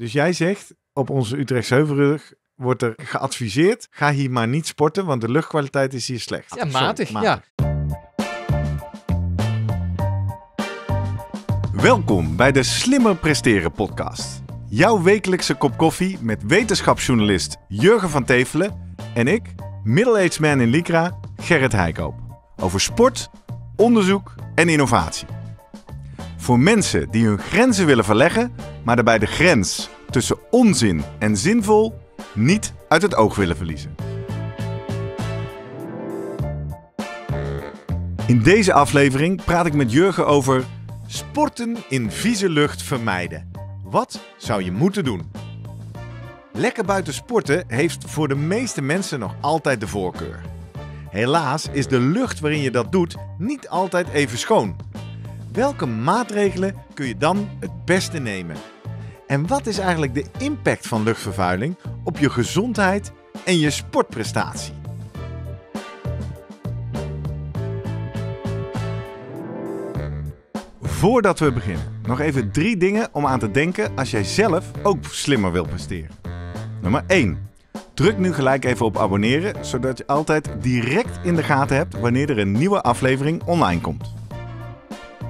Dus jij zegt, op onze Utrechtse Heuvelrug wordt er geadviseerd, ga hier maar niet sporten, want de luchtkwaliteit is hier slecht. Ja, matig, ja. Welkom bij de Slimmer Presteren podcast. Jouw wekelijkse kop koffie met wetenschapsjournalist Jurgen van Tevelen en ik, middle-aged man in Lycra, Gerrit Heikoop. Over sport, onderzoek en innovatie. Voor mensen die hun grenzen willen verleggen, maar daarbij de grens tussen onzin en zinvol niet uit het oog willen verliezen. In deze aflevering praat ik met Jurgen over sporten in vieze lucht vermijden. Wat zou je moeten doen? Lekker buiten sporten heeft voor de meeste mensen nog altijd de voorkeur. Helaas is de lucht waarin je dat doet niet altijd even schoon. Welke maatregelen kun je dan het beste nemen? En wat is eigenlijk de impact van luchtvervuiling op je gezondheid en je sportprestatie? Voordat we beginnen, nog even drie dingen om aan te denken als jij zelf ook slimmer wil presteren. Nummer 1. Druk nu gelijk even op abonneren, zodat je altijd direct in de gaten hebt wanneer er een nieuwe aflevering online komt.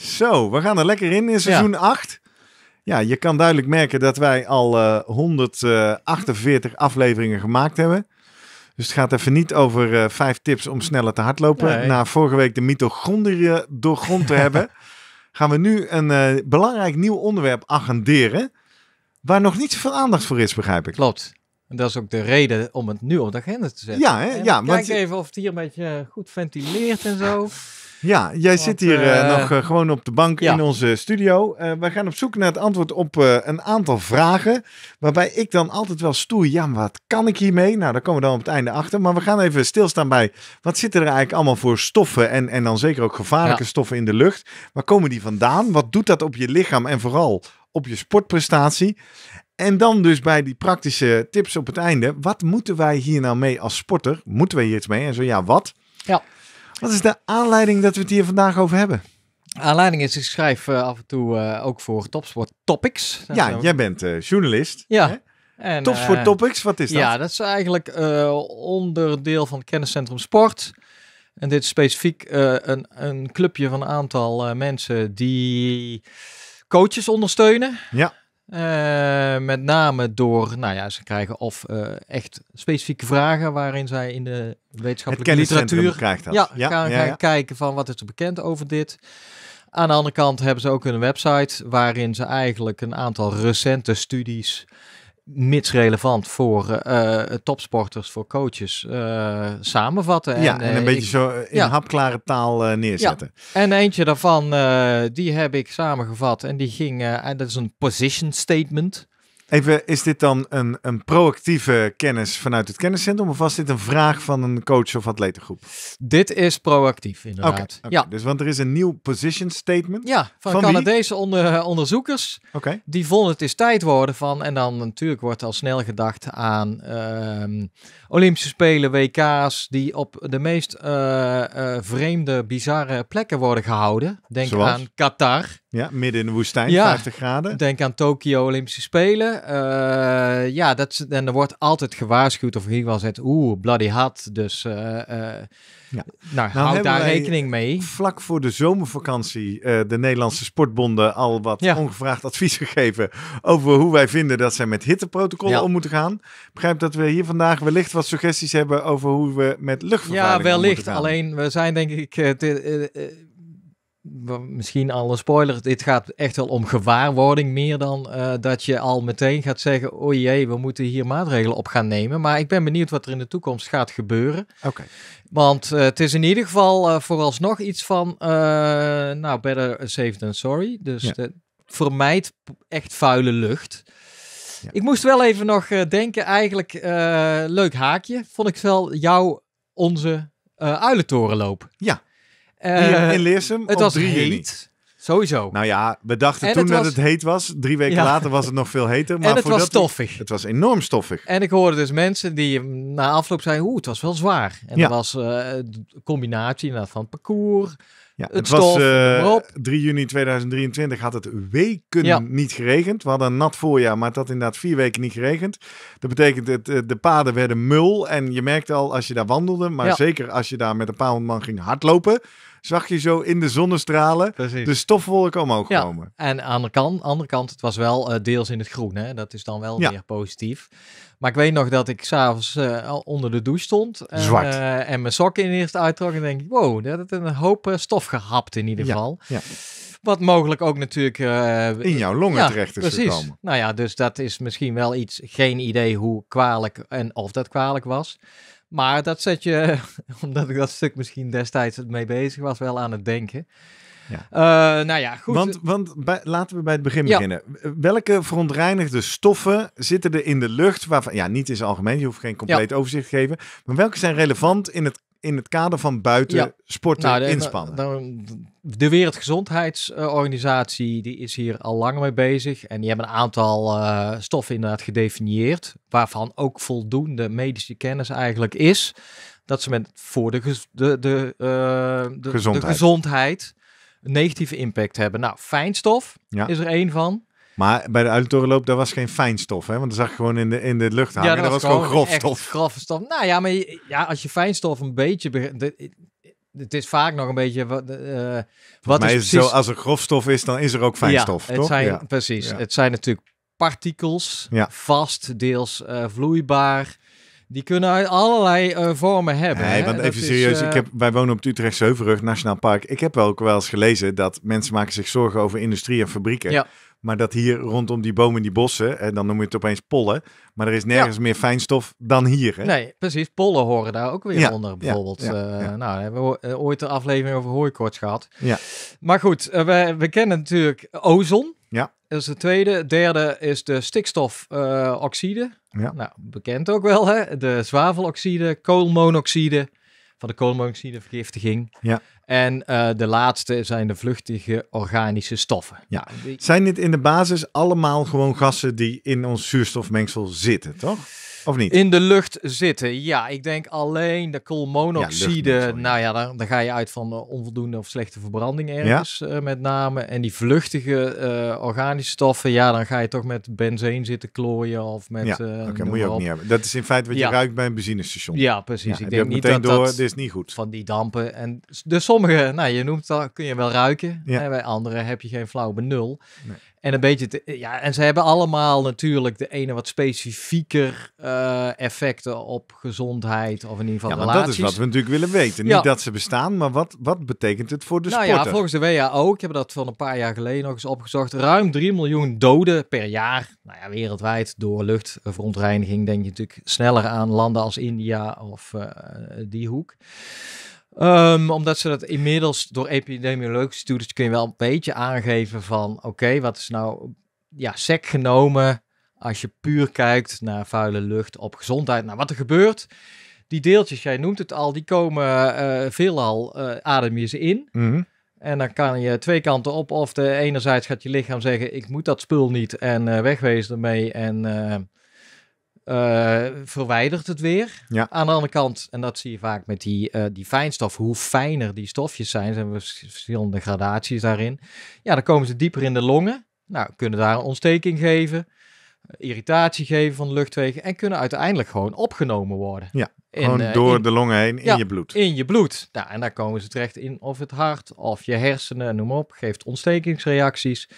Zo, we gaan er lekker in in seizoen 8. Ja, je kan duidelijk merken dat wij al 148 eh, eh, afleveringen gemaakt hebben. Dus het gaat even niet over uh, vijf tips om sneller te hardlopen. Na vorige week de mitochondriën doorgrond te hebben, gaan we nu een belangrijk nieuw onderwerp agenderen. Waar nog niet zoveel aandacht voor is, begrijp ik. Klopt. En dat is ook de reden om het nu op de agenda te zetten. Ja, hè? ja. Kijk even of het hier een beetje goed ventileert en zo. Ja, jij zit hier eh, eh, nog eh, gewoon op de bank in onze studio. Uh, wij gaan op zoek naar het antwoord op een aantal vragen. Waarbij ik dan altijd wel stoer, ja, wat kan ik hiermee? Nou, daar komen we dan op het einde achter. Maar we gaan even stilstaan bij wat zitten er eigenlijk allemaal voor stoffen. En, en dan zeker ook gevaarlijke stoffen in de lucht. Waar komen die vandaan? Wat doet dat op je lichaam en vooral op je sportprestatie? En dan dus bij die praktische tips op het einde. Wat moeten wij hier nou mee als sporter? Moeten wij hier iets mee? En zo ja, wat? Ja. Wat is de aanleiding dat we het hier vandaag over hebben? Aanleiding is, ik schrijf eh, af en toe eh, ook voor Topsport Topics. ja, jij bent eh, journalist. Ja. Hè? En, Topsport Topics, wat is dat? Ja, dat is eigenlijk onderdeel van het kenniscentrum sport. En dit is specifiek een, een clubje van een aantal mensen die coaches ondersteunen. Ja. Eh, met name door, nou ja, ze krijgen of eh, echt specifieke vragen waarin zij in de wetenschappelijke literatuur Ja, ja, gaan, kijken van wat is er bekend over dit. Aan de andere kant hebben ze ook een website waarin ze eigenlijk een aantal recente studies mits relevant voor eh, eh, topsporters, voor coaches, eh, samenvatten. En, ja, en, een beetje zo in ja. hapklare taal neerzetten. Ja. En eentje daarvan, die heb ik samengevat en die ging, en dat is een position statement. Even, is dit dan een, een proactieve kennis vanuit het kenniscentrum of was dit een vraag van een coach of atletengroep? Dit is proactief inderdaad. Ja. Dus want er is een nieuw position statement. Ja, van, van Canadese onder, onderzoekers. Oké. Die vonden het is tijd worden van, en dan natuurlijk wordt al snel gedacht aan ehm, Olympische Spelen, WK's, die op de meest eh, eh, vreemde, bizarre plekken worden gehouden. Denk aan Qatar. Ja, midden in de woestijn, 50 graden. Denk aan Tokio Olympische Spelen. Eh, ja, dat, en er wordt altijd gewaarschuwd of hier ieder geval oeh, bloody hot. Dus uh, ja. nou, nou houd daar rekening mee. Vlak voor de zomervakantie de Nederlandse sportbonden al wat ongevraagd advies gegeven over hoe wij vinden dat zij met hitteprotocollen om moeten gaan. Ik begrijp dat we hier vandaag wellicht wat suggesties hebben over hoe we met luchtvervuiling Ja, wellicht. Alleen we zijn denk ik misschien al een spoiler, dit gaat echt wel om gewaarwording meer dan eh, dat je al meteen gaat zeggen, O oh jee, we moeten hier maatregelen op gaan nemen. Maar ik ben benieuwd wat er in de toekomst gaat gebeuren. Oké. Want eh, het is in ieder geval uh, vooralsnog iets van, nou, better safe than sorry. Dus ja. vermijd echt vuile lucht. Ik moest wel even nog denken, eigenlijk leuk haakje, vond ik wel jouw, onze uilentorenloop. Ja, eh, eh, in Leersum het was 3 juni. Sowieso. Nou ja, we dachten toen dat het heet was. Drie weken later was het nog veel heter. Maar en het was stoffig. Het was enorm stoffig. En ik hoorde dus mensen die na afloop zeiden, oeh, het was wel zwaar. En dat was uh, eh, een combinatie van parcours, het, was uh, 3 juni 2023 had het weken niet geregend. We hadden een nat voorjaar, maar het had inderdaad vier weken niet geregend. Dat betekent dat de paden werden mul. En je merkte al als je daar wandelde, maar zeker als je daar met een paar man ging hardlopen zag je zo in de zonnestralen de stofwolken omhoog ja. komen. En aan de kant, andere kant, het was wel eh, deels in het groen. Hè? Dat is dan wel ja. meer positief. Maar ik weet nog dat ik s'avonds uh, onder de douche stond. En, eh, Zwart. en mijn sokken in eerst uittrok. En denk ik, wow, dat had een hoop stof gehapt in ieder geval. Ja. Wat mogelijk ook natuurlijk... in jouw longen terecht is precies. gekomen. Nou ja, dus dat is misschien wel iets... Geen idee hoe kwalijk en of dat kwalijk was. Maar dat zet je, omdat ik dat stuk misschien destijds mee bezig was, wel aan het denken. Ja. Eh, nou ja, goed. Want, want laten we bij het begin beginnen. Welke verontreinigde stoffen zitten er in de lucht waarvan, ja, niet in algemeen, je hoeft geen compleet overzicht te geven, maar welke zijn relevant in het in het kader van buiten ja. sporten nou, de, inspannen. De, de, Wereldgezondheidsorganisatie die is hier al lang mee bezig. En die hebben een aantal eh, stoffen inderdaad gedefinieerd. Waarvan ook voldoende medische kennis eigenlijk is. Dat ze met voor de, eh, de, de, gezondheid. gezondheid. negatieve impact hebben. Nou, fijnstof ja. is er één van. Maar bij de Uilentorenloop, daar was geen fijnstof, hè? Want dat zag je gewoon in de, in de lucht hangen. Ja, dat, was, gewoon, gewoon grofstof. stof. Nou ja, maar ja, als je fijnstof een beetje... het is vaak nog een beetje. Uh, wat eh, is, precies... zo, als er grofstof is, dan is er ook fijnstof. Ja, toch? Zijn, ja. precies. Het zijn natuurlijk partikels, vast, deels eh, vloeibaar. Die kunnen allerlei eh, vormen hebben. Nee, want even serieus, ik heb, wij wonen op het Utrechtse Heuvelrug, Nationaal Park. Ik heb ook wel eens gelezen dat mensen maken zich zorgen over industrie en fabrieken. Ja. Maar dat hier rondom die bomen, die bossen, en dan noem je het opeens pollen. Maar er is nergens meer fijnstof dan hier. Hè? Nee, precies. Pollen horen daar ook weer onder, bijvoorbeeld. Ja, eh, nou, we eh, ooit een aflevering over hooikorts gehad. Ja. Maar goed, eh, we, kennen natuurlijk ozon. Ja. Dat is de tweede. derde is de stikstofoxide. ja. Nou, bekend ook wel, hè? De zwaveloxide, koolmonoxide van de koolmonoxidevergiftiging. Ja. En eh, de laatste zijn de vluchtige organische stoffen. Ja. Zijn dit in de basis allemaal gewoon gassen die in ons zuurstofmengsel zitten, toch? Of niet? In de lucht zitten. Ja, ik denk alleen de koolmonoxide. nou ja, dan, dan, ga je uit van eh, onvoldoende of slechte verbranding ergens eh, met name. En die vluchtige eh, organische stoffen, ja, dan ga je toch met benzeen zitten klooien of met... Ja, oké, okay, moet je ook niet hebben. Dat is in feite wat je ruikt bij een benzinestation. Ja, precies. ik denk niet dat, door, dat dit is niet goed. Van die dampen. En dus sommige, nou je noemt dat, kun je wel ruiken. En bij anderen heb je geen flauw benul. Nee. En een beetje, ja, en ze hebben allemaal natuurlijk de ene wat specifieker eh, effecten op gezondheid of in ieder geval ja, dat is wat we natuurlijk willen weten. Niet dat ze bestaan, maar wat, wat betekent het voor de nou Ja, volgens de WHO, ik heb dat van een paar jaar geleden nog eens opgezocht, ruim 3 miljoen doden per jaar, nou ja, wereldwijd door luchtverontreiniging denk je natuurlijk sneller aan landen als India of eh, die hoek. Ehm, omdat ze dat inmiddels door epidemiologische studies kun je wel een beetje aangeven van oké, wat is nou ja, sec genomen als je puur kijkt naar vuile lucht op gezondheid, nou wat er gebeurt. Die deeltjes, jij noemt het al, die komen eh, veelal, uh, adem je ze in. Mhm. En dan kan je twee kanten op. Of de enerzijds gaat je lichaam zeggen, ik moet dat spul niet en uh, wegwezen ermee en uh, verwijdert het weer. Aan de andere kant, en dat zie je vaak met die, eh, die fijnstof, hoe fijner die stofjes zijn, zijn er verschillende gradaties daarin. Ja, dan komen ze dieper in de longen. Nou, kunnen daar een ontsteking geven, irritatie geven van de luchtwegen en kunnen uiteindelijk gewoon opgenomen worden. Ja, gewoon eh, door de longen heen in je bloed. In je bloed. Nou, en daar komen ze terecht in of het hart of je hersenen, noem maar op, geeft ontstekingsreacties.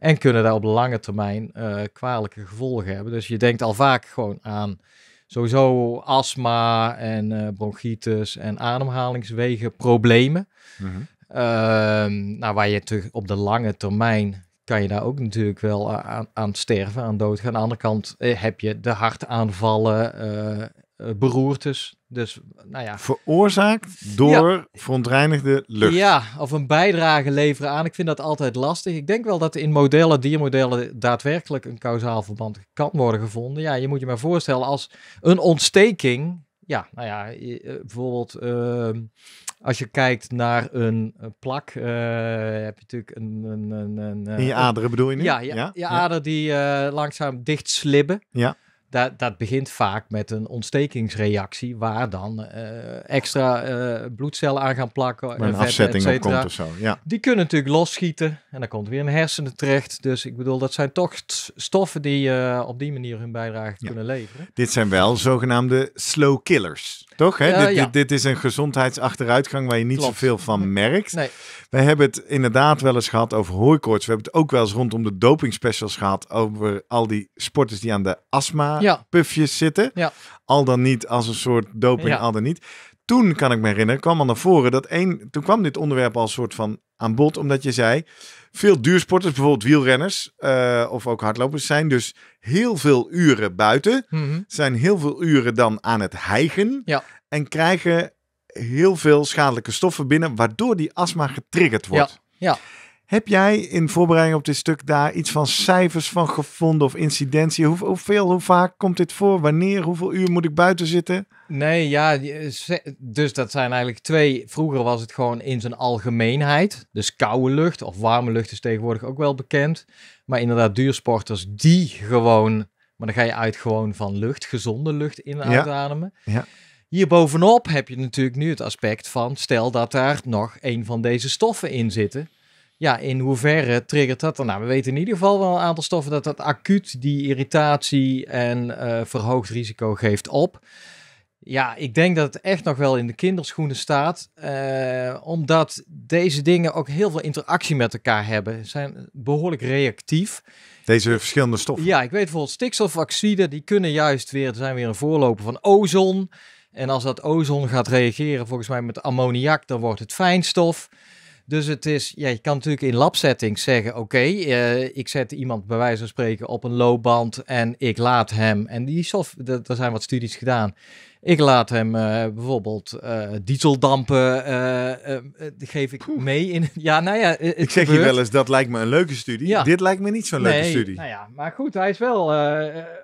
En kunnen daar op lange termijn uh, kwalijke gevolgen hebben. Dus je denkt al vaak gewoon aan sowieso astma en uh, bronchitis en ademhalingswegen problemen. Mhm. Ehm, nou, waar je op de lange termijn kan je daar ook natuurlijk wel eh, aan, aan sterven, aan dood Aan de andere kant heb je de hartaanvallen, eh, beroertes. Dus, nou ja. Veroorzaakt door verontreinigde lucht. Ja, of een bijdrage leveren aan. Ik vind dat altijd lastig. Ik denk wel dat in modellen, diermodellen, daadwerkelijk een kausaal verband kan worden gevonden. Ja, je moet je maar voorstellen als een ontsteking. Ja, nou ja, eh, bijvoorbeeld ehm, als je kijkt naar een plak, eh, heb je natuurlijk een... een, een, een in je aderen bedoel je nu? Ja, je, ja, ader die langzaam dicht slibben. Ja dat, dat begint vaak met een ontstekingsreactie, waar dan eh, extra eh, bloedcellen aan gaan plakken. een vet, afzetting op komt of zo, ja. Die kunnen natuurlijk losschieten en dan komt weer een hersenen terecht. Dus ik bedoel, dat zijn toch stoffen die eh, op die manier hun bijdrage kunnen leveren. Dit zijn wel zogenaamde slow killers, toch? Hè? Dit, dit, is een gezondheidsachteruitgang waar je niet Klopt. zoveel van merkt. Nee. We hebben het inderdaad wel eens gehad over hooikoorts. We hebben het ook wel eens rondom de dopingspecials gehad over al die sporters die aan de astma puffjes zitten. Al dan niet als een soort doping, al dan niet. Toen kan ik me herinneren, kwam al naar voren dat één. Toen kwam dit onderwerp als soort van aan bod, omdat je zei veel duursporters, bijvoorbeeld wielrenners eh, of ook hardlopers, zijn dus heel veel uren buiten. Mhm. Zijn heel veel uren dan aan het hijgen. En krijgen heel veel schadelijke stoffen binnen, waardoor die astma getriggerd wordt. Ja. ja. Heb jij in voorbereiding op dit stuk daar iets van cijfers van gevonden of incidentie? Hoe, hoeveel, hoe vaak komt dit voor? Wanneer? Hoeveel uur moet ik buiten zitten? Nee, ja, dus dat zijn eigenlijk twee. Vroeger was het gewoon in zijn algemeenheid. Dus koude lucht of warme lucht is tegenwoordig ook wel bekend. Maar inderdaad, duursporters die gewoon, maar dan ga je uit gewoon van lucht, gezonde lucht in ja. uitademen. Hierbovenop heb je natuurlijk nu het aspect van, stel dat daar nog een van deze stoffen in zitten ja, in hoeverre triggert dat dan? Nou, we weten in ieder geval wel een aantal stoffen dat dat acuut die irritatie en eh, verhoogd risico geeft op. Ja, ik denk dat het echt nog wel in de kinderschoenen staat, eh, omdat deze dingen ook heel veel interactie met elkaar hebben. Ze Zijn behoorlijk reactief. Deze verschillende stoffen. Ja, ik weet bijvoorbeeld stikstofoxide, die kunnen juist weer, zijn weer een voorloper van ozon. En als dat ozon gaat reageren, volgens mij met ammoniak, dan wordt het fijnstof. Dus het is, ja, je kan natuurlijk in lab settings zeggen: Oké, eh, ik zet iemand bij wijze van spreken op een loopband en ik laat hem. En die software, er zijn wat studies gedaan. Ik laat hem eh, bijvoorbeeld uh, eh, dieseldampen, geef ik mee in. Ja, nou ja. ik zeg je wel eens: dat lijkt me een leuke studie. Dit lijkt me niet zo'n leuke studie. Nou ja, maar goed, hij is wel,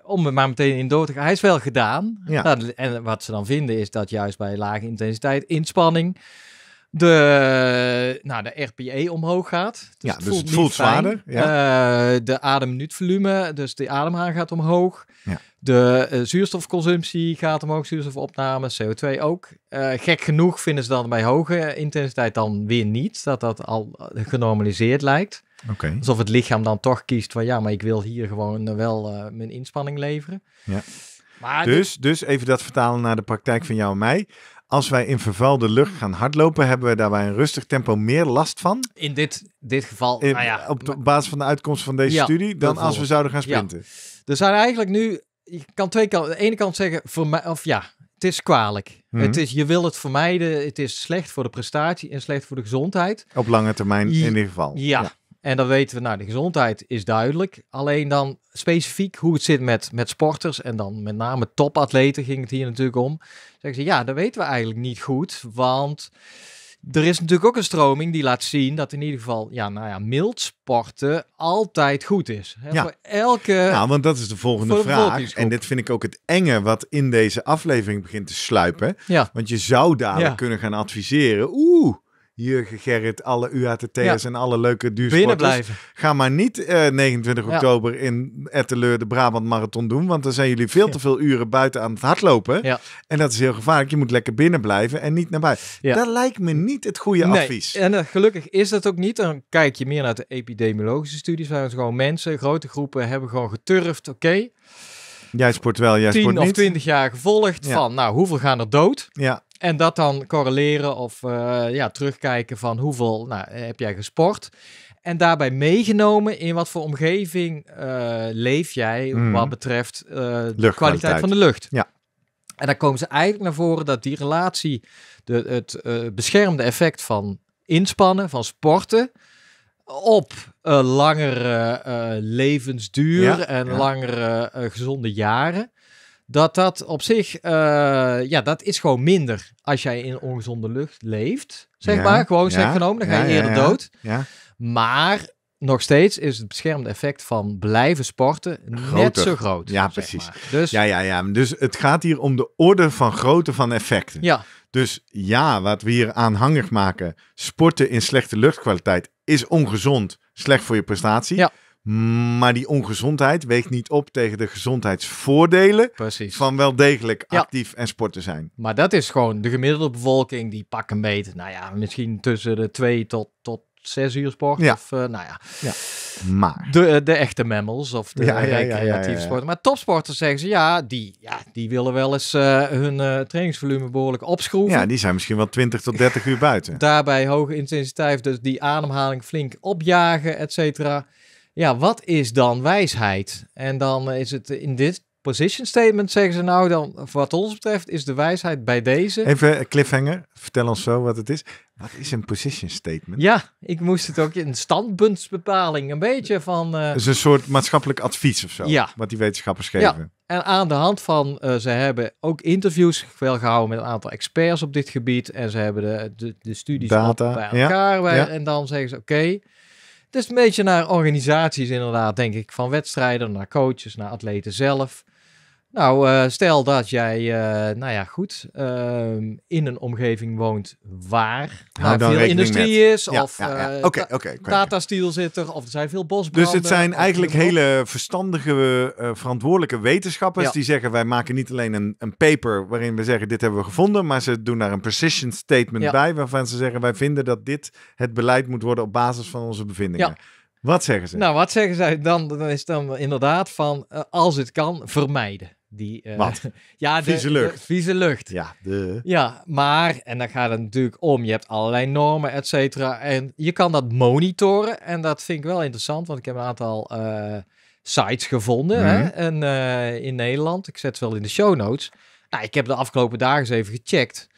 om er maar meteen in door te gaan, hij is wel gedaan. Ja. Nou, en wat ze dan vinden is dat juist bij lage intensiteit inspanning de, nou, de RPE omhoog gaat. Dus ja, het dus voelt het voelt zwaarder. Ja. Uh, de ademminuutvolume, dus de ademhaling gaat omhoog. Ja. De eh, zuurstofconsumptie gaat omhoog, zuurstofopname, CO2 ook. Eh, gek genoeg vinden ze dan bij hoge intensiteit dan weer niet, dat dat al genormaliseerd lijkt. Alsof het lichaam dan toch kiest van ja, maar ik wil hier gewoon wel mijn inspanning leveren. Ja. Maar dus, dus even dat vertalen naar de praktijk van jou en mij. Als wij in vervuilde lucht mm. gaan hardlopen, hebben we daarbij een rustig tempo meer last van. In dit, dit geval, nou ja, Op de, basis van de uitkomst van deze studie, dan als we zouden gaan sprinten. Er zijn eigenlijk nu, je kan twee kanten. Aan de ene kant zeggen, voor mij, of ja, het is kwalijk. Mhm. het is, je wil het vermijden, het is slecht voor de prestatie en slecht voor de gezondheid. Op lange termijn in ieder geval. ja. En dan weten we, nou, de gezondheid is duidelijk. Alleen dan specifiek hoe het zit met, met sporters en dan met name topatleten ging het hier natuurlijk om. Zeggen ja, dat weten we eigenlijk niet goed, want er is natuurlijk ook een stroming die laat zien dat in ieder geval, ja, nou ja, mild sporten altijd goed is. Ja. Voor elke. Nou, want dat is de volgende vraag. En dit vind ik ook het enge wat in deze aflevering begint te sluipen. Ja. Want je zou dadelijk kunnen gaan adviseren. Oeh Jurgen Gerrit, alle UATTS en alle leuke duursporters. Ga maar niet 29 eh, oktober in Etteleur de Brabant Marathon doen. Want dan zijn jullie veel te veel uren buiten aan het hardlopen. En dat is heel gevaarlijk. Je moet lekker binnen blijven en niet naar buiten. Dat lijkt me niet het goede nee. advies. En eh, gelukkig is dat ook niet. Dan kijk je meer naar de epidemiologische studies. Waar het gewoon mensen, grote groepen, hebben gewoon geturfd. Oké. Jij sport wel, jij sport niet. 10 of 20 jaar gevolgd van, nou, hoeveel gaan er dood? Ja. En dat dan correleren of eh, ja, terugkijken van hoeveel nou, eh, heb jij gesport. En daarbij meegenomen in wat voor omgeving eh, leef jij mm. wat betreft de kwaliteit van de lucht. Ja. En dan komen ze eigenlijk naar voren dat die relatie, de, het beschermde effect van inspannen, van sporten, op langere levensduur en langere gezonde jaren dat dat op zich, eh, ja, dat is gewoon minder als jij in ongezonde lucht leeft. Zeg maar, gewoon slecht genomen, dan ga je eerder dood. Maar nog steeds is het beschermde effect van blijven sporten net zo groot. Ja, precies. Dus, ja, ja, ja. dus het gaat hier om de orde van grootte van effecten. Ja. Dus ja, wat we hier aanhangig maken, sporten in slechte luchtkwaliteit is ongezond, slecht voor je prestatie. Ja. Maar die ongezondheid weegt niet op tegen de gezondheidsvoordelen Precies. van wel degelijk actief en sporten zijn. Maar dat is gewoon de gemiddelde bevolking die pak een beet, nou ja, misschien tussen de twee tot, tot zes uur sport. Ja. Of, eh, nou ja. ja. Maar. De, eh, de echte mammals of de ja, recreatieve sporten. Maar topsporters zeggen ze, ja, die, ja, die willen wel eens eh, hun trainingsvolume behoorlijk opschroeven. Ja, die zijn misschien wel 20 tot 30 uur buiten. Daarbij hoge intensiteit, dus die ademhaling flink opjagen, et cetera ja, wat is dan wijsheid? En dan is het in dit position statement zeggen ze nou dan, wat ons betreft, is de wijsheid bij deze. Even cliffhanger, vertel ons zo wat het is. Wat is een position statement? Ja, ik moest het ook in standpuntsbepaling, een beetje van... Eh, het is een soort maatschappelijk advies of zo, ja. wat die wetenschappers geven. Ja. En aan de hand van, eh, ze hebben ook interviews wel gehouden met een aantal experts op dit gebied. En ze hebben de, de, studies Data, bij elkaar. Bij, en dan zeggen ze, oké, het is een beetje naar organisaties inderdaad, denk ik. Van wedstrijden naar coaches, naar atleten zelf. Nou, eh, stel dat jij, eh, nou ja, goed, ehm, in een omgeving woont waar nou, veel industrie is, of ja, ja. Okay, data zit of er zijn veel bosbranden. Dus het zijn eigenlijk hele verstandige, eh, verantwoordelijke wetenschappers die zeggen, wij maken niet alleen een, een, paper waarin we zeggen, dit hebben we gevonden, maar ze doen daar een precision statement bij, waarvan ze zeggen, wij vinden dat dit het beleid moet worden op basis van onze bevindingen. Wat zeggen ze? Nou, wat zeggen zij dan? Dan is dan inderdaad van, als het kan, vermijden. Die, eh, Wat? ja, de, lucht. vieze lucht. Ja, de... ja, maar, en dan gaat het natuurlijk om, je hebt allerlei normen, et cetera. En je kan dat monitoren. En dat vind ik wel interessant, want ik heb een aantal eh, sites gevonden hè? Mhm. En, eh, in Nederland. Ik zet ze wel in de show notes. Nou, ik heb de afgelopen dagen eens even gecheckt.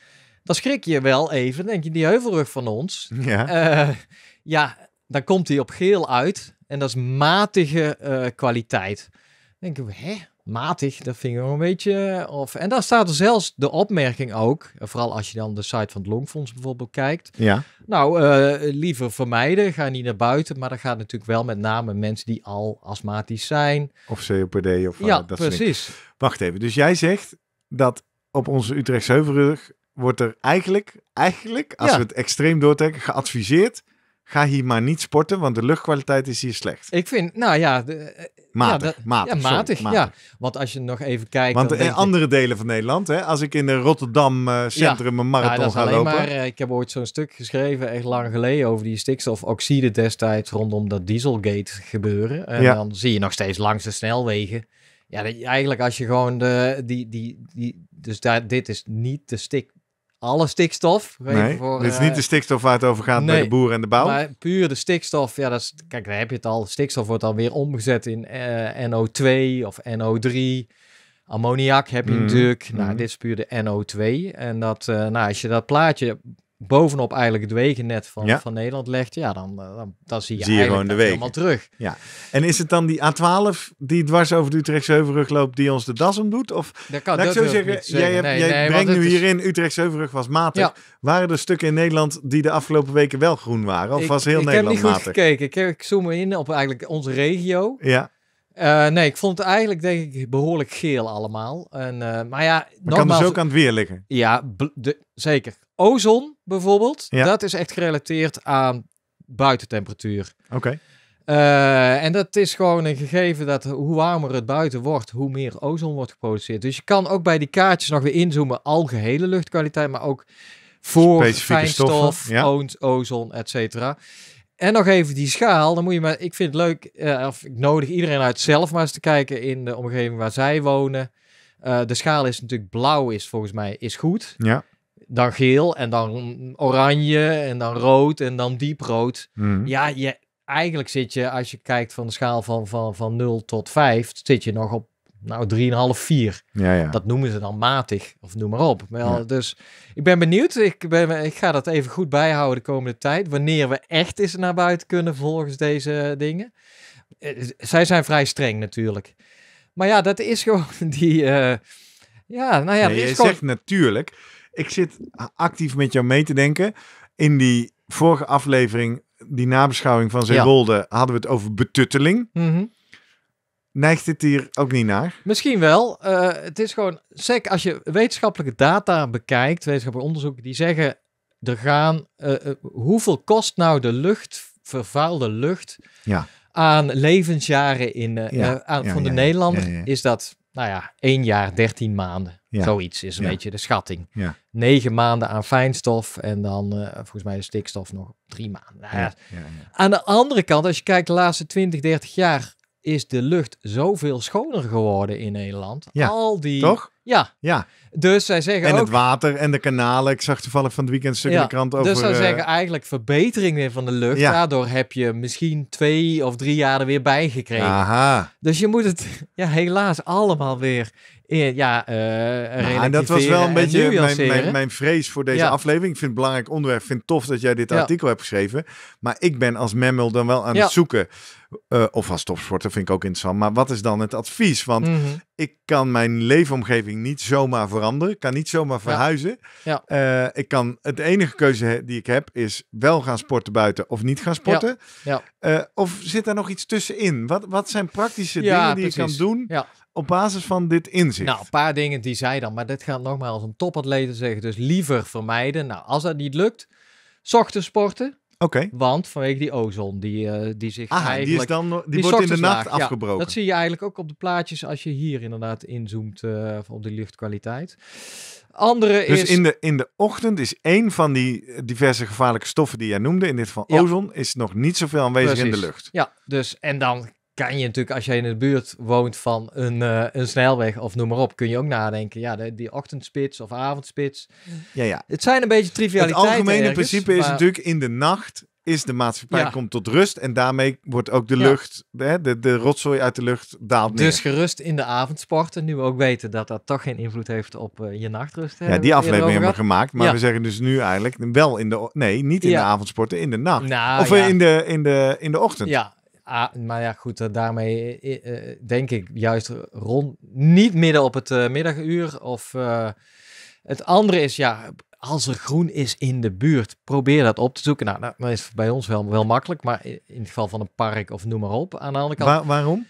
Dan schrik je wel even, denk je, die heuvelrug van ons. Ja, ja dan komt die op geel uit. En dat is matige kwaliteit. Dan denk ik, hè? matig, dat vind ik wel een beetje... Eh, of, en daar staat er zelfs de opmerking ook, eh, vooral als je dan de site van het Longfonds bijvoorbeeld kijkt. Ja. Nou, eh, liever vermijden, ga niet naar buiten, maar dat gaat natuurlijk wel met name mensen die al astmatisch zijn. Of COPD of ja, dat precies. Soort Wacht even, dus jij zegt dat op onze Utrechtse Heuvelrug wordt er eigenlijk, eigenlijk, als we het extreem doortrekken, geadviseerd ga hier maar niet sporten, want de luchtkwaliteit is hier slecht. Ik vind, nou ja... De, eh, eh, matig, ja, matig, ja, Want als je nog even kijkt... Want in andere delen van Nederland, hè, als ik in de Rotterdam eh, centrum een marathon ga lopen... Maar, ik heb ooit zo'n stuk geschreven, echt lang geleden, over die stikstofoxide destijds rondom dat dieselgate gebeuren. En dan zie je nog steeds langs de snelwegen... Ja, dat, eigenlijk als je gewoon de, die, die, die, dus daar, dit is niet de stik, alle stikstof. Nee, voor, dit is niet de eh, stikstof waar het over gaat bij de boeren en de bouw. Maar puur de stikstof, ja, dat is, kijk, daar heb je het al. Stikstof wordt dan weer omgezet in eh, NO2 of NO3. Ammoniak heb je mm. natuurlijk. Nou, mm. dit is puur de NO2. En dat, eh, nou, als je dat plaatje bovenop eigenlijk het wegennet van, van Nederland legt, ja, dan, eh, dan, dan zie je, zie gewoon de helemaal terug. Ja. En is het dan die A12 die dwars over de Utrechtse Heuvelrug loopt die ons de das omdoet doet? Of dat kan, dat ik zo zeggen, jij, brengt nu hierin Utrechtse Heuvelrug was matig. Waren er stukken in Nederland die de afgelopen weken wel groen waren? Of was heel Nederland matig? Ik heb niet goed gekeken. Ik, heb, ik zoom in op eigenlijk onze regio. Ja. Eh, nee, ik vond het eigenlijk denk ik behoorlijk geel allemaal. En, eh, maar ja, maar nogmaals, kan dus ook aan het weer liggen. Ja, zeker. Ozon bijvoorbeeld, ja. dat is echt gerelateerd aan buitentemperatuur. Oké. Eh, en dat is gewoon een gegeven dat hoe warmer het buiten wordt, hoe meer ozon wordt geproduceerd. Dus je kan ook bij die kaartjes nog weer inzoomen, algehele luchtkwaliteit, maar ook voor fijnstof, ja. ozon, et cetera. En nog even die schaal, dan moet je maar, ik vind het leuk, eh, of ik nodig iedereen uit zelf maar eens te kijken in de omgeving waar zij wonen. Eh, de schaal is natuurlijk blauw, is volgens mij is goed. Ja dan geel en dan oranje en dan rood en dan dieprood. Mm. Ja, je, eigenlijk zit je, als je kijkt van de schaal van, van, van 0 tot 5, zit je nog op nou 3,5, 4. Ja, ja. Dat noemen ze dan matig, of noem maar op. wel Dus ik ben benieuwd. Ik, ben, ik ga dat even goed bijhouden de komende tijd. Wanneer we echt eens naar buiten kunnen volgens deze dingen. Eh, zij zijn vrij streng natuurlijk. Maar ja, dat is gewoon die... Uh, ja, nou ja, je zegt natuurlijk ik zit actief met jou mee te denken. In die vorige aflevering, die nabeschouwing van Zeewolde, ja. hadden we het over betutteling. Mhm. Neigt het hier ook niet naar? Misschien wel. Uh, het is gewoon sec. Als je wetenschappelijke data bekijkt, wetenschappelijk onderzoek die zeggen er gaan. Eh, eh, hoeveel kost nou de lucht, vervuilde lucht, ja. aan levensjaren in, ja. aan, van de Nederlander? Is dat nou ja, één jaar, dertien maanden. Zoiets is een beetje de schatting. Ja. Negen maanden aan fijnstof en dan eh, volgens mij de stikstof nog drie maanden. Nou, aan de andere kant, als je kijkt de laatste 20, 30 jaar, is de lucht zoveel schoner geworden in Nederland. Ja, Al die... toch? Ja. ja. Dus zij zeggen En het water en de kanalen. Ik zag toevallig van het weekend stuk in de krant dus over... Dus zij eh, zeggen eigenlijk verbetering weer van de lucht. Ja. Daardoor heb je misschien twee of drie jaar er weer bij gekregen. Aha. Dus je moet het ja, helaas allemaal weer ja, eh, nou, En dat was wel een beetje mijn, mijn, mijn, vrees voor deze aflevering. Ik vind het belangrijk onderwerp. vind het tof dat jij dit artikel hebt geschreven. Maar ik ben als memmel dan wel aan het zoeken. Eh, of als topsporter vind ik ook interessant. Maar wat is dan het advies? Want mhm. ik kan mijn leefomgeving niet zomaar veranderen. Ik kan niet zomaar verhuizen. Ja. Eh, ik kan, het enige keuze die ik heb is wel gaan sporten buiten of niet gaan sporten. Ja. of zit daar nog iets tussenin? Wat, wat zijn praktische dingen die je kan doen op basis van dit inzicht? Nou, een paar dingen die zij dan, maar dit gaat nogmaals om topatleten zeggen. Dus liever vermijden. Nou, als dat niet lukt, ochtends sporten. Oké. Want vanwege die ozon die, eh, die zich Aha, eigenlijk... die, is dan, die, die wordt in de nacht afgebroken. dat zie je eigenlijk ook op de plaatjes als je hier inderdaad inzoomt uh, op de luchtkwaliteit. Andere dus is... in de, in de ochtend is één van die eh, diverse gevaarlijke stoffen die jij noemde, in dit geval ozon, is nog niet zoveel aanwezig in de lucht. Ja, dus en dan kan je natuurlijk, als jij in de buurt woont van een, eh, een snelweg of noem maar op, kun je ook nadenken. Ja, de, die ochtendspits of avondspits. Ja, ja. Het zijn een beetje trivialiteiten. Het algemene principe is natuurlijk in de nacht is de maatschappij komt tot rust en daarmee wordt ook de lucht, de, de rotzooi uit de lucht daalt neer. Dus gerust in de avondsporten, nu we ook weten dat dat toch geen invloed heeft op eh, je nachtrust. Ja, die aflevering hebben we gemaakt, maar we zeggen dus nu eigenlijk wel in de, nee, niet in de avondsporten, in de nacht. Nou of eh, in, de, in, de, in de ochtend. Ja, Ah, maar ja, goed, eh, daarmee eh, eh, denk ik juist rond, niet midden op het middaguur. Of het andere is, ja, als er groen is in de buurt, probeer dat op te zoeken. Nou, nou dat is bij ons wel, wel makkelijk, maar in het geval van een park of noem maar op. Aan de andere kant. waarom?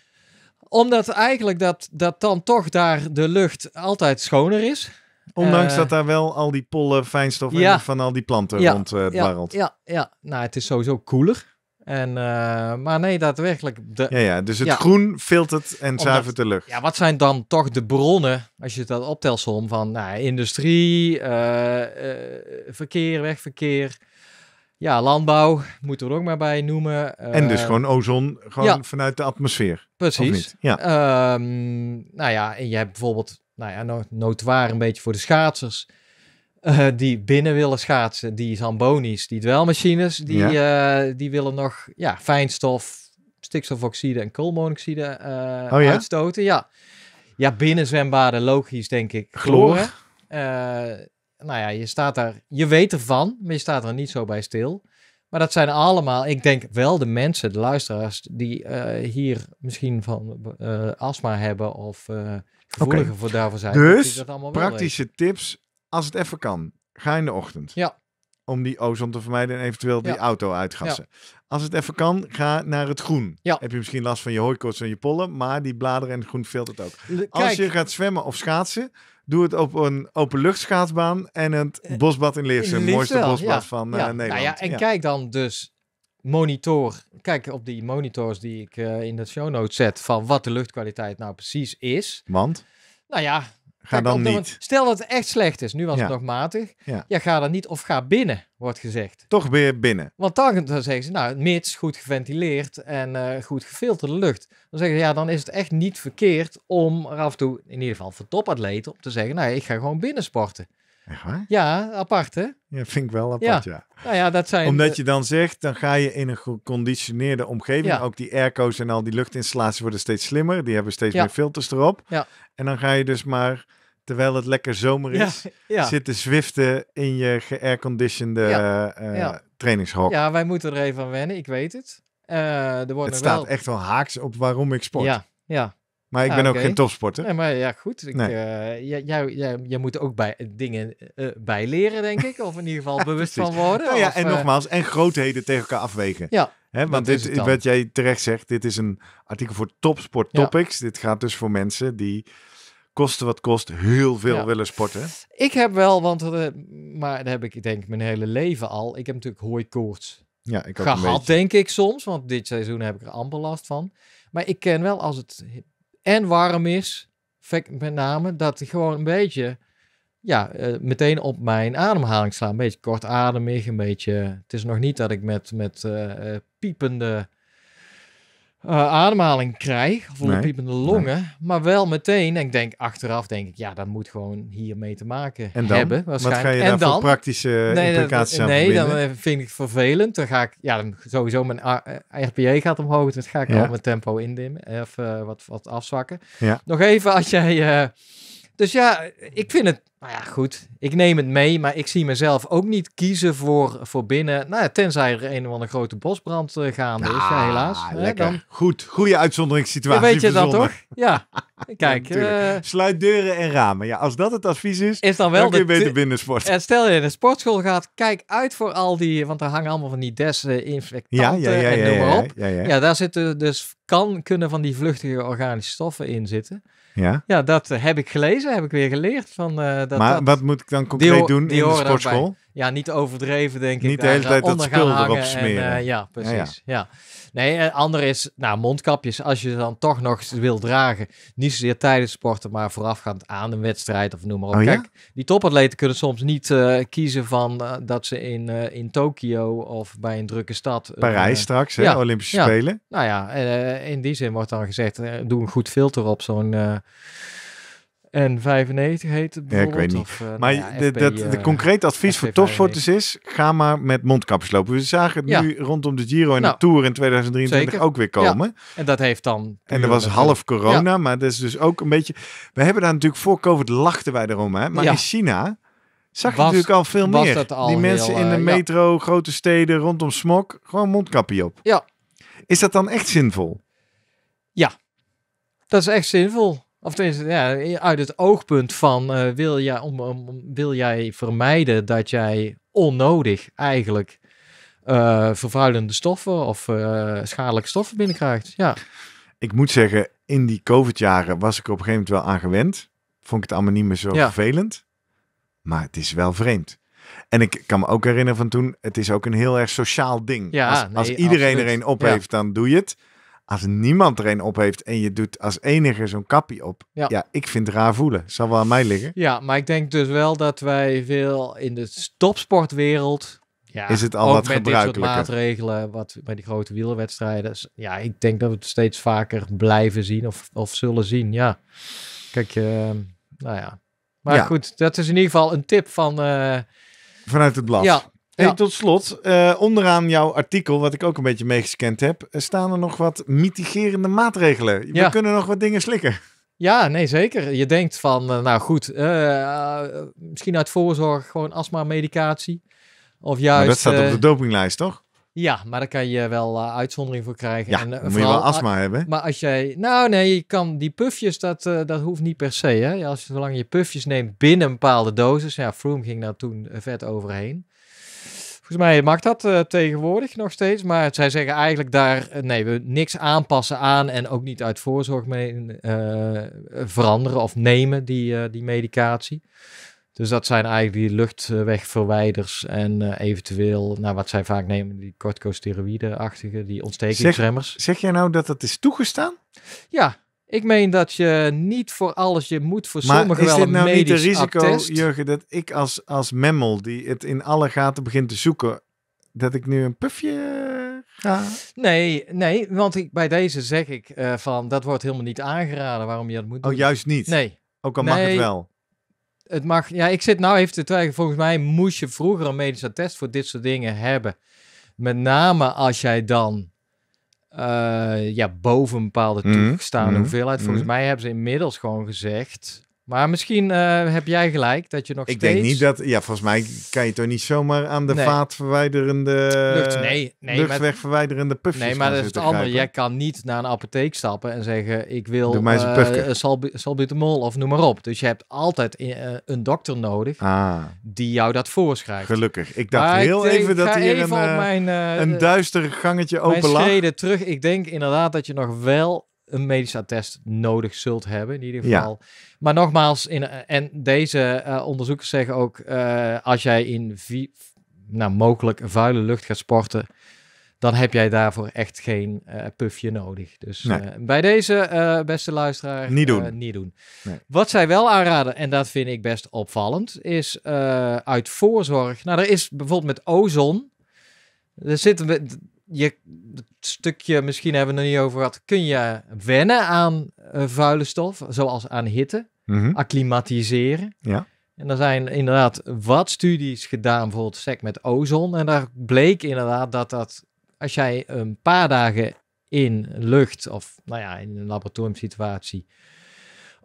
Omdat eigenlijk dat, dat dan toch daar de lucht altijd schoner is. Ondanks dat daar wel al die pollen, fijnstof en van al die planten ja, rond uh, ja, ja, ja, nou, het is sowieso koeler. En, eh, maar nee, daadwerkelijk. De, ja, ja, dus het groen filtert en zuivert de lucht. Ja, wat zijn dan toch de bronnen, als je dat optelsom van nou, industrie, uh, verkeer, wegverkeer. Ja, landbouw moeten we er ook maar bij noemen. en dus gewoon ozon, gewoon vanuit de atmosfeer. Precies. Ja. Ehm, nou ja, en je hebt bijvoorbeeld, nou ja, noodwaar een beetje voor de schaatsers eh, die binnen willen schaatsen, die Zambonis, die dwelmachines, die, eh, die willen nog ja, fijnstof, stikstofoxide en koolmonoxide eh, oh uitstoten. Ja. ja, binnen zwembaden logisch denk ik chloren. nou ja, je staat daar, je weet ervan, maar je staat er niet zo bij stil. Maar dat zijn allemaal, ik denk wel de mensen, de luisteraars, die hier misschien van astma hebben of gevoeliger voor daarvoor zijn. Dus praktische tips als het even kan, ga in de ochtend. Ja. Om die ozon te vermijden en eventueel die auto uitgassen. Als het even kan, ga naar het groen. Ja. Heb je misschien last van je hooikoorts en je pollen, maar die bladeren en het groen filtert ook. Als je gaat zwemmen of schaatsen, doe het op een openluchtschaatsbaan en het eh, bosbad in Leersum. Het mooiste bosbad van Nederland. Eh, nou ja, en kijk dan dus monitor. Kijk op die monitors die ik eh, in de show notes zet van wat de luchtkwaliteit nou precies is. Want? Nou ja, Ga dan niet. stel dat het echt slecht is, nu was het nog matig. Ja. ja, ga dan niet of ga binnen, wordt gezegd. Toch weer binnen. Want dan, zeggen ze, nou, mits goed geventileerd en eh, goed gefilterde lucht. Dan zeggen ze, ja, dan is het echt niet verkeerd om af en toe, in ieder geval voor topatleten, om te zeggen, nou, ik ga gewoon binnen sporten. Echt waar? Ja, apart hè? Ja, vind ik wel apart, ja. Nou ja dat zijn Omdat je dan zegt, dan ga je in een geconditioneerde omgeving. Ja. Ook die airco's en al die luchtinstallaties worden steeds slimmer. Die hebben steeds meer filters erop. Ja. En dan ga je dus maar terwijl het lekker zomer is, ja, zitten zwiften in je geairconditionde eh, ja, trainingshok. Ja, wij moeten er even aan wennen, ik weet het. Eh, er worden het staat echt wel haaks op waarom ik sport. Ja, ja. Maar ik ben ook geen topsporter. Nee, maar ja, goed. Ik, eh, jij, jij, moet ook bij, dingen bij leren, denk ik. Of in ieder geval bewust van worden. Nou ja, en nogmaals, en grootheden tegen elkaar afwegen. Ja, want dit, is wat jij terecht zegt, dit is een artikel voor Topsport Topics. Dit gaat dus voor mensen die kosten wat kost, heel veel willen sporten. Ik heb wel, want uh, maar dat heb ik denk ik mijn hele leven al. Ik heb natuurlijk hooikoorts ja, ik gehad, denk ik soms. Want dit seizoen heb ik er amper last van. Maar ik ken wel als het en warm is, met name, dat ik gewoon een beetje ja, eh, meteen op mijn ademhaling slaan. Een beetje kortademig, een beetje... Het is nog niet dat ik met, met eh, piepende eh, ademhaling krijg, of een piepende longen, maar wel meteen, en ik denk achteraf, denk ik, ja, dat moet gewoon hiermee te maken en dan? Wat ga je dan, voor praktische nee, implicaties dat, Nee, dan vind ik vervelend. Dan ga ik, ja, dan sowieso mijn RPA eh, gaat omhoog, dus ga ik al mijn tempo indimmen, eh, of wat, wat afzwakken. Ja. Nog even, als jij... Dus ja, ik vind het, nou ja, goed. Ik neem het mee, maar ik zie mezelf ook niet kiezen voor, voor binnen. Nou ja, tenzij er een of andere grote bosbrand uh, gaande ja, is, ja, ah, helaas. Lekker. dan... Goed, goede uitzonderingssituatie. weet je dat toch? Ja, kijk. Eh, Sluit deuren en ramen. Ja, als dat het advies is, is dan, wel dan kun beter binnen sporten. En stel je in een sportschool gaat, kijk uit voor al die, want er hangen allemaal van die desinfectanten ja, ja, ja, en noem maar op. Ja, daar zitten dus, kan kunnen van die vluchtige organische stoffen in zitten. Ja? ja, dat heb ik gelezen, heb ik weer geleerd. Van, uh, dat, maar wat moet ik dan concreet doen in de sportschool? ja, niet overdreven, denk ik. Niet de hele eh, tijd dat spul erop smeren. En, eh, ja, precies. ja. Nee, het ander is, nou, mondkapjes, als je dan toch nog wil dragen. Niet zozeer tijdens sporten, maar voorafgaand aan een wedstrijd of noem maar op. Oh Kijk, die topatleten kunnen soms niet eh, kiezen van eh, dat ze in, eh, in Tokio of bij een drukke stad. Parijs straks, hè? Ja, Olympische Spelen. Nou ja, in die zin wordt dan gezegd, doe een goed filter op zo'n en 95 heet het bijvoorbeeld. Ja, ik weet niet. Of, eh, nou maar de, dat, de eh, concreet advies voor topsporters is, ga maar met mondkapjes lopen. We zagen het nu rondom de Giro en de nou, Tour in 2023 ook weer komen. En dat heeft dan... En er was half corona, maar dat is dus ook een beetje... We hebben daar natuurlijk voor COVID lachten wij erom, hè. Maar in China zag je natuurlijk al veel meer. Die mensen in de eh, metro, grote steden, rondom smok, gewoon mondkapje op. Ja. Is dat dan echt zinvol? Ja, dat is echt zinvol. Of tenminste, ja, uit het oogpunt van eh, wil, jij, om, om, wil jij vermijden dat jij onnodig eigenlijk eh, vervuilende stoffen of eh, schadelijke stoffen binnenkrijgt. Ja. Ik moet zeggen, in die COVID-jaren was ik er op een gegeven moment wel aan gewend. Vond ik het allemaal niet meer zo vervelend. Maar het is wel vreemd. En ik kan me ook herinneren van toen, het is ook een heel erg sociaal ding. als, als, iedereen absoluut. er een op heeft, dan doe je het als niemand er een op heeft en je doet als enige zo'n kappie op, ja. ik vind het raar voelen. Zal wel aan mij liggen. Ja, maar ik denk dus wel dat wij veel in de topsportwereld. Ja, is het al wat met dit soort maatregelen wat bij die grote wielerwedstrijden. Ja, ik denk dat we het steeds vaker blijven zien of, of zullen zien. Ja, kijk, uh, nou ja. Maar goed, dat is in ieder geval een tip van. Eh, Vanuit het blad. Ja, Hey, Tot slot, eh, onderaan jouw artikel, wat ik ook een beetje meegescand heb, eh, staan er nog wat mitigerende maatregelen. We kunnen nog wat dingen slikken. Ja, nee, zeker. Je denkt van, eh, nou goed, misschien uit voorzorg gewoon astma-medicatie. Of juist... Maar dat staat op de dopinglijst, toch? Ja, maar daar kan je wel uitzondering voor krijgen. Ja, moet je wel astma hebben. Maar als jij... Nou nee, je kan die puffjes, dat, dat hoeft niet per se. Hè? Als je, zolang je puffjes neemt binnen een bepaalde dosis. Ja, Froome ging daar toen vet overheen. Volgens mij mag dat eh, tegenwoordig nog steeds. Maar zij zeggen eigenlijk daar, eh, nee, we niks aanpassen aan en ook niet uit voorzorg mee eh, veranderen of nemen die, die medicatie. Dus dat zijn eigenlijk die luchtwegverwijders en eventueel, nou wat zij vaak nemen, die corticosteroïden-achtige, die ontstekingsremmers. Zeg, zeg, jij nou dat dat is toegestaan? Ja, ik meen dat je niet voor alles, je moet voor sommige sommigen wel een nou Maar is dit nou niet het risico, Jurgen, dat ik als, als memmel die het in alle gaten begint te zoeken, dat ik nu een pufje eh, ga? Nee, nee, want ik, bij deze zeg ik eh, van, dat wordt helemaal niet aangeraden waarom je dat moet oh, doen. Oh, juist niet? Nee. Ook al mag het wel? Het mag, ja, ik zit nou even te twijfelen. Volgens mij moest je vroeger een medische test voor dit soort dingen hebben. Met name als jij dan eh, ja, boven een bepaalde toegestaande mhm. hoeveelheid. Volgens mhm. mij hebben ze inmiddels gewoon gezegd maar misschien eh, heb jij gelijk dat je nog ik denk niet dat... Ja, volgens mij kan je toch niet zomaar aan de vaatverwijderende... nee, nee. Luchtwegverwijderende puffjes Nee, maar dat is het andere. Jij kan niet naar een apotheek stappen en zeggen... Ik wil uh, salbutamol of noem maar op. Dus je hebt altijd eh, een dokter nodig ah. die jou dat voorschrijft. Gelukkig. Ik dacht heel even dat hij even een, een duister gangetje lag. Mijn schreden terug. Ik denk inderdaad dat je nog wel een medisch attest nodig zult hebben in ieder geval. Maar nogmaals, in, eh, en deze eh, onderzoekers zeggen ook, eh, als jij in nou, mogelijk vuile lucht gaat sporten, dan heb jij daarvoor echt geen uh, pufje nodig. Dus bij deze, beste luisteraar, niet doen. niet doen. Wat zij wel aanraden, en dat vind ik best opvallend, is uit voorzorg. Nou, er is bijvoorbeeld met ozon. Er zitten we, je, het stukje, misschien hebben we het er niet over gehad, kun je wennen aan eh, vuile stof, zoals aan hitte, mhm. acclimatiseren. Ja. En er zijn inderdaad wat studies gedaan, bijvoorbeeld sec met ozon. En daar bleek inderdaad dat dat, als jij een paar dagen in lucht of nou ja, in een laboratoriumsituatie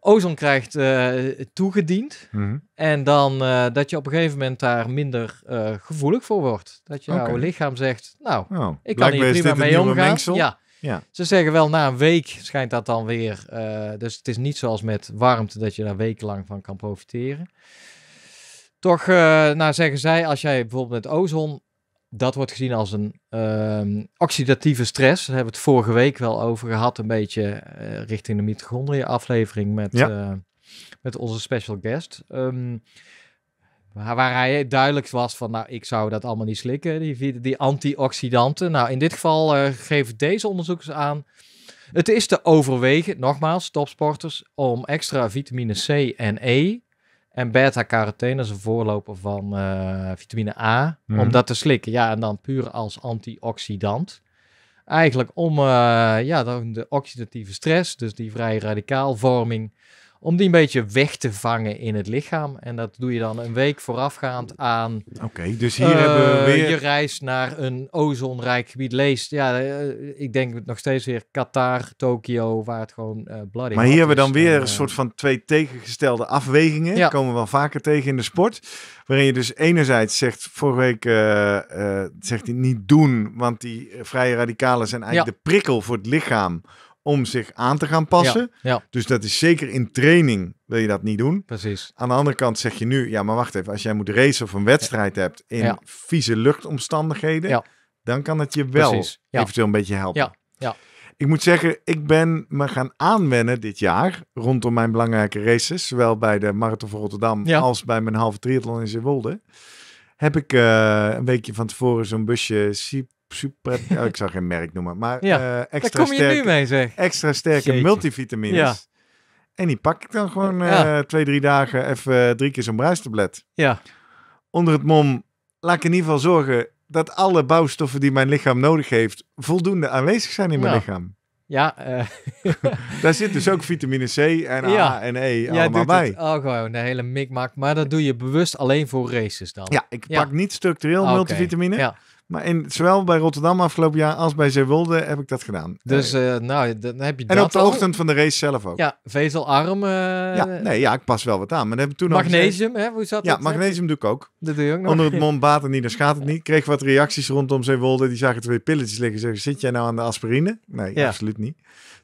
ozon krijgt eh, toegediend. Mhm. En dan eh, dat je op een gegeven moment daar minder eh, gevoelig voor wordt. Dat jouw lichaam zegt, nou, nou, ik kan hier prima mee omgaan. Ja. Ze zeggen wel, na een week schijnt dat dan weer. dus het is niet zoals met warmte dat je daar wekenlang van kan profiteren. Toch, uh, nou zeggen zij, als jij bijvoorbeeld met ozon dat wordt gezien als een ehm, oxidatieve stress. Daar hebben we het vorige week wel over gehad, een beetje eh, richting de mitochondriën aflevering met, ja. Eh, met onze special guest. Ehm, waar hij duidelijk was van, nou, ik zou dat allemaal niet slikken, die, die antioxidanten. Nou, in dit geval uh, geven deze onderzoekers aan, het is te overwegen, nogmaals, topsporters, om extra vitamine C en E en beta-carotene is een voorloper van eh, vitamine A. Om mhm. dat te slikken. Ja, en dan puur als antioxidant. Eigenlijk om eh, ja, dan de oxidatieve stress, dus die vrije radicaalvorming om die een beetje weg te vangen in het lichaam. En dat doe je dan een week voorafgaand aan. Oké, dus hier hebben we eh, weer. Je reis naar een ozonrijk gebied. Leest, ja, eh, ik denk nog steeds weer Qatar, Tokio, waar het gewoon uh, bloody Maar hier hebben we dan weer een soort van twee tegengestelde afwegingen. Ja. Komen we wel vaker tegen in de sport. Waarin je dus enerzijds zegt, vorige week zegt hij niet doen, want die vrije radicalen zijn eigenlijk de prikkel voor het lichaam om zich aan te gaan passen. Ja, Dus dat is zeker in training wil je dat niet doen. Precies. Aan de andere kant zeg je nu, ja, maar wacht even, als jij moet racen of een wedstrijd hebt in vieze luchtomstandigheden, dan kan het je wel eventueel een beetje helpen. Ja. Ik moet zeggen, ik ben me gaan aanwennen dit jaar rondom mijn belangrijke races, zowel bij de Marathon van Rotterdam als bij mijn halve triathlon in Zeewolde heb ik eh, een weekje van tevoren zo'n busje super oh, ik zou geen merk noemen, maar ja, eh, extra, sterke, extra sterke multivitamines. Ja. En die pak ik dan gewoon eh, twee, drie dagen even eh, drie keer zo'n bruistablet. Ja. Onder het mom, laat ik in ieder geval zorgen dat alle bouwstoffen die mijn lichaam nodig heeft, voldoende aanwezig zijn in mijn lichaam. Ja, daar zit dus ook vitamine C en A en E allemaal bij. Het, oh, gewoon de hele mikmak. Maar dat doe je bewust alleen voor races dan. Ja, ik pak niet structureel multivitamine. Maar in, zowel bij Rotterdam afgelopen jaar als bij Zeewolde heb ik dat gedaan. Dus eh, eh, nou, dan heb je en dat En op de ochtend van de race zelf ook. Ja, vezelarm. Eh, ja, nee, ja, ik pas wel wat aan. Maar heb ik toen magnesium, hè? Hoe zat ja, dat? Ja, magnesium doe ik ook. Dat doe je ook nog. Onder het mond baten niet, dan schaadt het niet. kreeg wat reacties rondom Zeewolde. Die zagen twee pilletjes liggen. Zeggen, zit jij nou aan de aspirine? Nee, absoluut niet.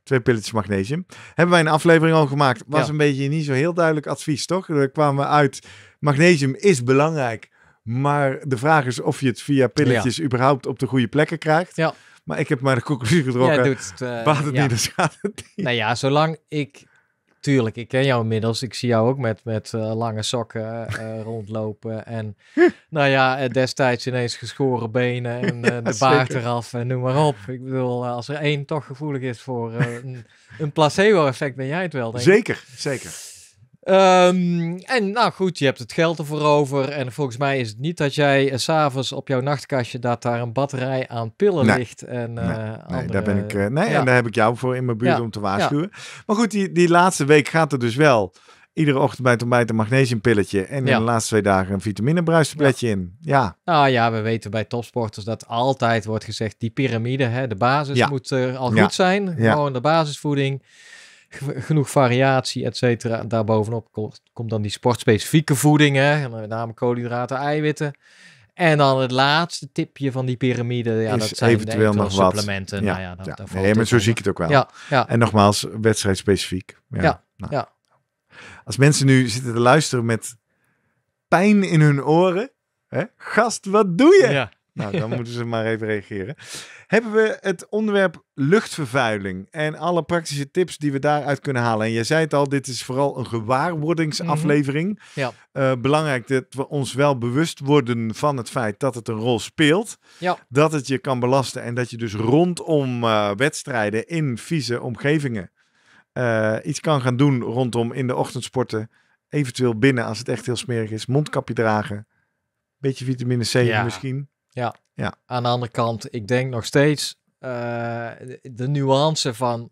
Twee pilletjes magnesium. Hebben wij een aflevering al gemaakt. Was een beetje niet zo heel duidelijk advies, toch? Daar kwamen we uit. Magnesium is belangrijk maar de vraag is of je het via pilletjes überhaupt op de goede plekken krijgt. Ja. Maar ik heb maar de conclusie getrokken. Doet het, uh, het niet, gaat het niet. Nou ja, zolang ik... Tuurlijk, ik ken jou inmiddels. Ik zie jou ook met, met eh, lange sokken eh, rondlopen. En nou ja, destijds ineens geschoren benen en de baard eraf en noem maar op. Ik bedoel, als er één toch gevoelig is voor een, een placebo-effect, ben jij het wel, denk ik. Zeker, zeker. Ehm, en nou goed, je hebt het geld ervoor over. En volgens mij is het niet dat jij uh, s'avonds op jouw nachtkastje dat daar een batterij aan pillen ligt. En, nee, eh, nee daar ben ik. Eh, nee, en daar heb ik jou voor in mijn buurt om te waarschuwen. Maar goed, die, die laatste week gaat er dus wel. Iedere ochtend bij het ontbijt een magnesiumpilletje. En de laatste twee dagen een vitaminebruistabletje in. Ja. Nou ja, we weten bij topsporters dat altijd wordt gezegd: die piramide, hè, de basis moet al goed zijn. Gewoon de basisvoeding genoeg variatie, et cetera. En daarbovenop komt, komt dan die sportspecifieke voeding, hè, met name koolhydraten, eiwitten. En dan het laatste tipje van die piramide, ja, dat zijn eventueel nog wat supplementen. Ja, nou ja, nee, maar zo zie ik het ook wel. Ja, ja. En nogmaals, wedstrijdspecifiek. Ja, nou. ja. Als mensen nu zitten te luisteren met pijn in hun oren, hè? gast, wat doe je? Ja. Nou, dan moeten ze maar even reageren. Hebben we het onderwerp luchtvervuiling en alle praktische tips die we daaruit kunnen halen. En jij zei het al, dit is vooral een gewaarwordingsaflevering. Mhm. ja. Eh, belangrijk dat we ons wel bewust worden van het feit dat het een rol speelt. Ja. Dat het je kan belasten en dat je dus rondom eh, wedstrijden in vieze omgevingen eh, iets kan gaan doen rondom in de ochtendsporten. Eventueel binnen als het echt heel smerig is. Mondkapje dragen. Beetje vitamine C misschien. Ja. ja, aan de andere kant, ik denk nog steeds uh, de nuance van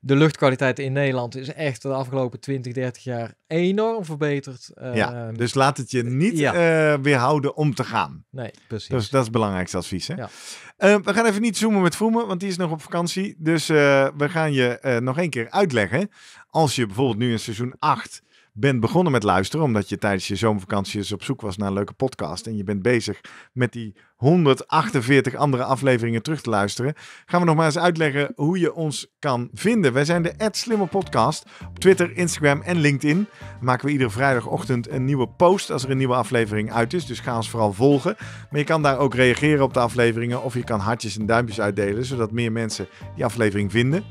de luchtkwaliteit in Nederland is echt de afgelopen 20, 30 jaar enorm verbeterd. Eh. ja, dus laat het je niet ja. Eh, weerhouden om te gaan. Nee, precies. Dus dat is het belangrijkste advies. Hè? Ja. we gaan even niet zoomen met Vroemen, want die is nog op vakantie. Dus we gaan je nog één keer uitleggen. Als je bijvoorbeeld nu in seizoen 8 bent begonnen met luisteren, omdat je tijdens je zomervakantie eens op zoek was naar een leuke podcast en je bent bezig met die 148 andere afleveringen terug te luisteren, gaan we nog maar eens uitleggen hoe je ons kan vinden. Wij zijn de Slimmer Podcast op Twitter, Instagram en LinkedIn. Maken we iedere vrijdagochtend een nieuwe post als er een nieuwe aflevering uit is, dus ga ons vooral volgen. Maar je kan daar ook reageren op de afleveringen of je kan hartjes en duimpjes uitdelen, zodat meer mensen die aflevering vinden.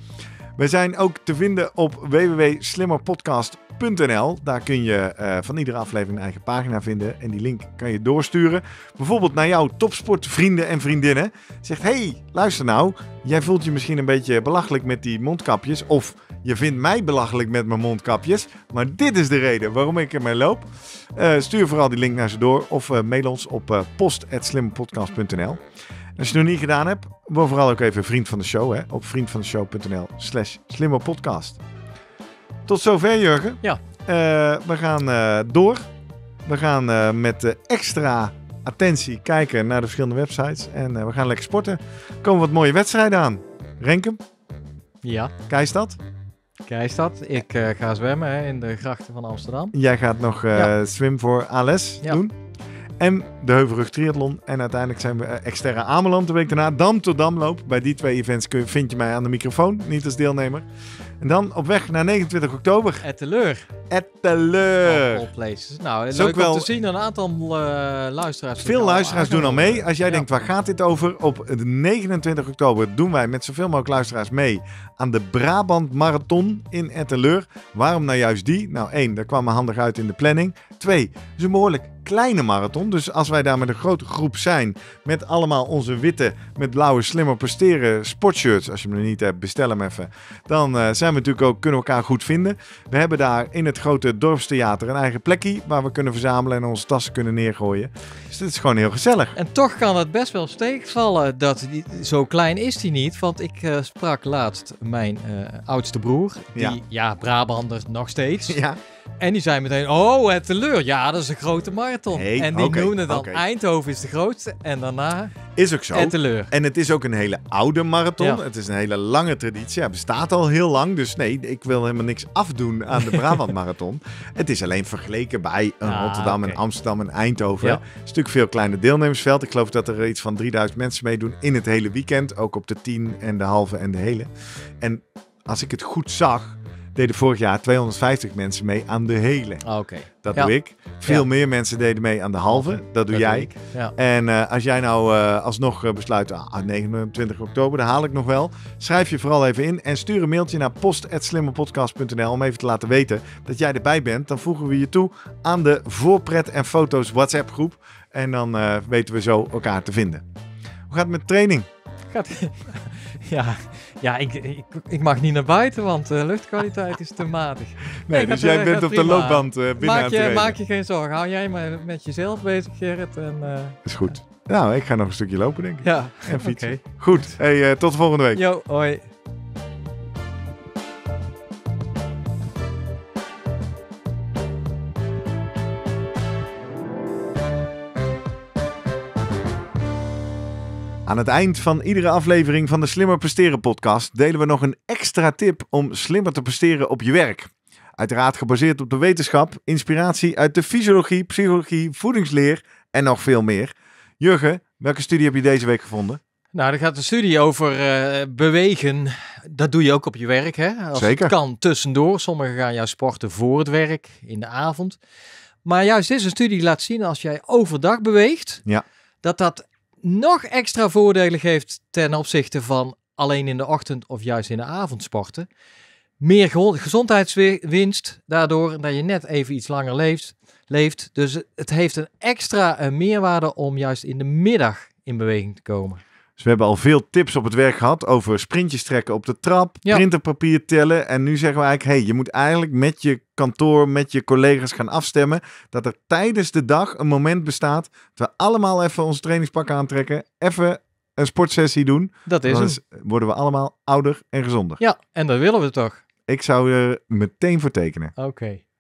We zijn ook te vinden op www.slimmerpodcast.nl. Daar kun je eh, van iedere aflevering een eigen pagina vinden. En die link kan je doorsturen. Bijvoorbeeld naar jouw topsportvrienden en vriendinnen. Zegt, hey, luister nou. Jij voelt je misschien een beetje belachelijk met die mondkapjes. Of je vindt mij belachelijk met mijn mondkapjes. Maar dit is de reden waarom ik ermee loop. Eh, stuur vooral die link naar ze door. Of uh, mail ons op post.slimmerpodcast.nl als je het nog niet gedaan hebt, word vooral ook even vriend van de show hè, op vriendvandeshow.nl slash podcast. Tot zover Jurgen. Ja. Eh, we gaan eh, door. We gaan eh, met extra attentie kijken naar de verschillende websites. En we gaan lekker sporten. komen wat mooie wedstrijden aan. Renkum? Ja. Keistad? Keistad. Ik ga zwemmen hè, in de grachten van Amsterdam. Jij gaat nog ja. swim voor ALS ja. doen en de Heuvelrug Triathlon. En uiteindelijk zijn we eh, externe Ameland de week daarna. Dam tot Damloop. Bij die twee events vind je mij aan de microfoon, niet als deelnemer. En dan op weg naar 29 oktober. Etteleur. Etteleur. All, places. Nou, is leuk ook wel... om te zien. Een aantal eh, luisteraars. Veel luisteraars doen al mee. Als jij denkt, waar gaat dit over? Op 29 oktober doen wij met zoveel mogelijk luisteraars mee aan de Brabant Marathon in Etteleur. Waarom nou juist die? Nou, één, daar kwam me handig uit in de planning. Twee, het is een behoorlijk kleine marathon. Dus als wij daar met een grote groep zijn, met allemaal onze witte, met blauwe slimmer presteren sportshirts, als je hem er niet hebt, bestel hem even. Dan uh, zijn natuurlijk ook, kunnen we elkaar goed vinden. We hebben daar in het grote dorpstheater een eigen plekje waar we kunnen verzamelen en onze tassen kunnen neergooien. Dus dat is gewoon heel gezellig. En toch kan het best wel steekvallen dat die, zo klein is die niet. Want ik eh, sprak laatst mijn eh, oudste broer, die ja. ja, Brabander nog steeds. Ja. En die zei meteen, oh, het teleur. Ja, dat is een grote marathon. en die okay, noemde dan Eindhoven is de grootste. En daarna is ook zo. En het is ook een hele oude marathon. Het is een hele lange traditie. Hij bestaat al heel lang. Dus nee, ik wil helemaal niks afdoen aan de Brabant Marathon. het is alleen vergeleken bij ah, Rotterdam en Amsterdam en Eindhoven. Een stuk veel kleiner deelnemersveld. Ik geloof dat er iets van 3000 mensen meedoen in het hele weekend. Ook op de 10 en de halve en de hele. En als ik het goed zag, deden vorig jaar 250 mensen mee aan de hele. Ah, oké. Dat doe ik. Veel meer mensen deden mee aan de halve. Dat doe jij. en eh, als jij nou uh, alsnog eh, besluit, ah, 29 ah, oktober, dat haal ik nog wel. Schrijf je vooral even in en stuur een mailtje naar post.slimmerpodcast.nl om even te laten weten dat jij erbij bent. Dan voegen we je toe aan de voorpret en foto's WhatsApp groep. En dan weten we zo elkaar te vinden. Hoe gaat het met training? Gaat, ja, ja, ik, ik, ik, mag niet naar buiten, want de eh, luchtkwaliteit is te matig. Nee, dus jij bent op de loopband uh, binnen maak je, maak je geen zorgen. Hou jij maar met jezelf bezig, Gerrit. En, eh, is goed. Nou, ik ga nog een stukje lopen, denk ik. Ja. En fietsen. Goed. Hey, uh, tot volgende week. Yo, hoi. Aan het eind van iedere aflevering van de Slimmer Presteren podcast delen we nog een extra tip om slimmer te presteren op je werk. Uiteraard gebaseerd op de wetenschap, inspiratie uit de fysiologie, psychologie, voedingsleer en nog veel meer. Jurgen, welke studie heb je deze week gevonden? Nou, er gaat een studie over eh, bewegen. Dat doe je ook op je werk, hè? Als Zeker. Het kan tussendoor. Sommigen gaan jou sporten voor het werk, in de avond. Maar juist deze studie laat zien, als jij overdag beweegt, ja. dat dat nog extra voordelen geeft ten opzichte van alleen in de ochtend of juist in de avond sporten. Meer gezondheidswinst, daardoor dat je net even iets langer leeft. leeft. Dus het heeft een extra eh, meerwaarde om juist in de middag in beweging te komen. Dus we hebben al veel tips op het werk gehad over sprintjes trekken op de trap, ja. printerpapier tellen. En nu zeggen we eigenlijk, hey, je moet eigenlijk met je kantoor, met je collega's gaan afstemmen. Dat er tijdens de dag een moment bestaat dat we allemaal even ons trainingspak aantrekken, even een sportsessie doen. Dat is het. worden we allemaal ouder en gezonder. Ja, en dat willen we toch? Ik zou er meteen voor tekenen. Oké.